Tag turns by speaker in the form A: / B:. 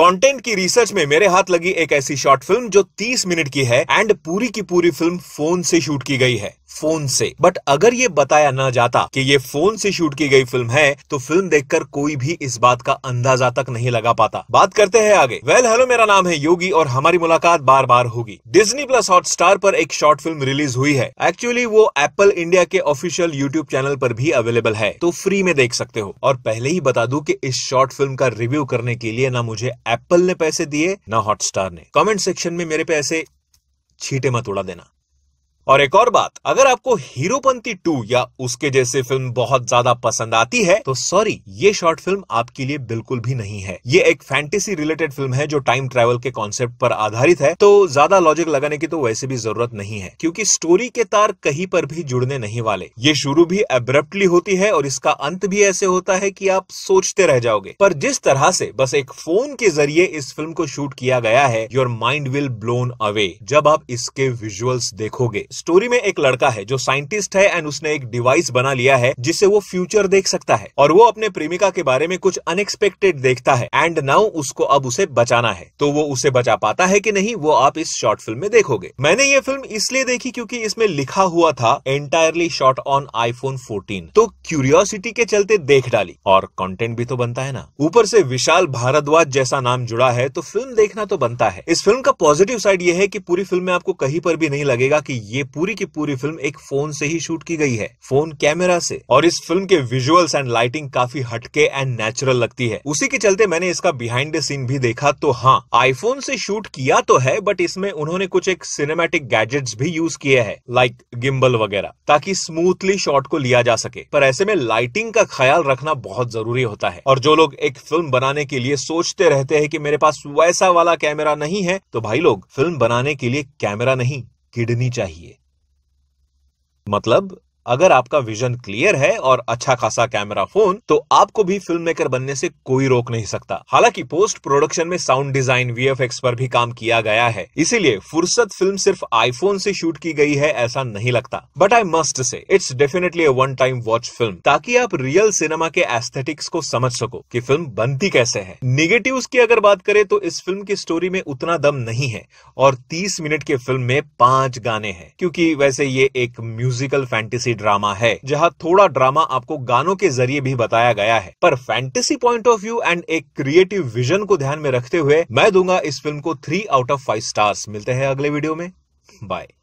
A: content की research में मेरे हाथ लगी एक ऐसी शॉर्ट फिल्म जो 30 मिनट की है एंड पूरी की पूरी फिल्म फोन से शूट की गई है फोन से बट अगर ये बताया ना जाता कि ये फोन से शूट की गई फिल्म है तो फिल्म देखकर कोई भी इस बात का अंदाजा तक नहीं लगा पाता बात करते हैं आगे वेल well, हेलो मेरा नाम है योगी और हमारी मुलाकात बार बार होगी डिज्नी प्लस स्टार पर एक शॉर्ट फिल्म रिलीज हुई है एक्चुअली वो एप्पल इंडिया के ऑफिशियल यूट्यूब चैनल पर भी अवेलेबल है तो फ्री में देख सकते हो और पहले ही बता दू की इस शॉर्ट फिल्म का रिव्यू करने के लिए ना मुझे एप्पल ने पैसे दिए ना हॉटस्टार ने कमेंट सेक्शन में मेरे पे ऐसे छीटे मत उड़ा देना और एक और बात अगर आपको हीरोपंती टू या उसके जैसे फिल्म बहुत ज्यादा पसंद आती है तो सॉरी ये शॉर्ट फिल्म आपके लिए बिल्कुल भी नहीं है ये एक फैंटेसी रिलेटेड फिल्म है जो टाइम ट्रेवल के कॉन्सेप्ट पर आधारित है तो ज्यादा लॉजिक लगाने की तो वैसे भी जरूरत नहीं है क्योंकि स्टोरी के तार कहीं पर भी जुड़ने नहीं वाले ये शुरू भी एब्रप्टली होती है और इसका अंत भी ऐसे होता है की आप सोचते रह जाओगे पर जिस तरह से बस एक फोन के जरिए इस फिल्म को शूट किया गया है your mind will blown away जब आप इसके विजुअल्स देखोगे स्टोरी में एक लड़का है जो साइंटिस्ट है एंड उसने एक डिवाइस बना लिया है जिससे वो फ्यूचर देख सकता है और वो अपने प्रेमिका के बारे में कुछ अनएक्सपेक्टेड देखता है एंड नाउ उसको अब उसे बचाना है तो वो उसे बचा पाता है की नहीं वो आप इस शॉर्ट फिल्म में देखोगे मैंने ये फिल्म इसलिए देखी क्यूँकी इसमें लिखा हुआ था entirely shot on iPhone fourteen तो क्यूरियोसिटी के चलते देख डाली और कंटेंट भी तो बनता है ना ऊपर से विशाल भारद्वाज जैसा नाम जुड़ा है तो फिल्म देखना तो बनता है इस फिल्म का पॉजिटिव साइड ये है कि पूरी फिल्म में आपको कहीं पर भी नहीं लगेगा कि ये पूरी की पूरी फिल्म एक फोन से ही शूट की गई है फोन कैमरा से और इस फिल्म के विजुअल्स एंड लाइटिंग काफी हटके एंड नेचुरल लगती है उसी के चलते मैंने इसका बिहाइंड द सीन भी देखा तो हाँ आईफोन से शूट किया तो है बट इसमें उन्होंने कुछ एक सिनेमेटिक गैजेट्स भी यूज किए हैं लाइक गिम्बल वगैरह ताकि स्मूथली शॉट को लिया जा सके पर ऐसे में लाइटिंग का ख्याल रखना बहुत जरूरी होता है और जो लोग एक फिल्म बनाने के लिए सोचते रहते हैं कि मेरे पास वैसा वाला कैमरा नहीं है तो भाई लोग फिल्म बनाने के लिए कैमरा नहीं किडनी चाहिए मतलब अगर आपका विजन क्लियर है और अच्छा खासा कैमरा फोन तो आपको भी फिल्म मेकर बनने से कोई रोक नहीं सकता हालांकि पोस्ट प्रोडक्शन में साउंड डिजाइन वी पर भी काम किया गया है इसीलिए फुर्सत फिल्म सिर्फ आईफोन से शूट की गई है ऐसा नहीं लगता but I must say it's definitely a one time watch film ताकि आप रियल सिनेमा के एस्थेटिक्स को समझ सको कि फिल्म बनती कैसे है निगेटिव की अगर बात करें तो इस फिल्म की स्टोरी में उतना दम नहीं है और तीस मिनट के फिल्म में पांच गाने हैं क्योंकि वैसे ये एक म्यूजिकल फैंटेसी ड्रामा है जहाँ थोड़ा ड्रामा आपको गानों के जरिए भी बताया गया है पर fantasy point of view and एक क्रिएटिव विजन को ध्यान में रखते हुए मैं दूंगा इस फिल्म को three out of five stars मिलते हैं अगले वीडियो में बाय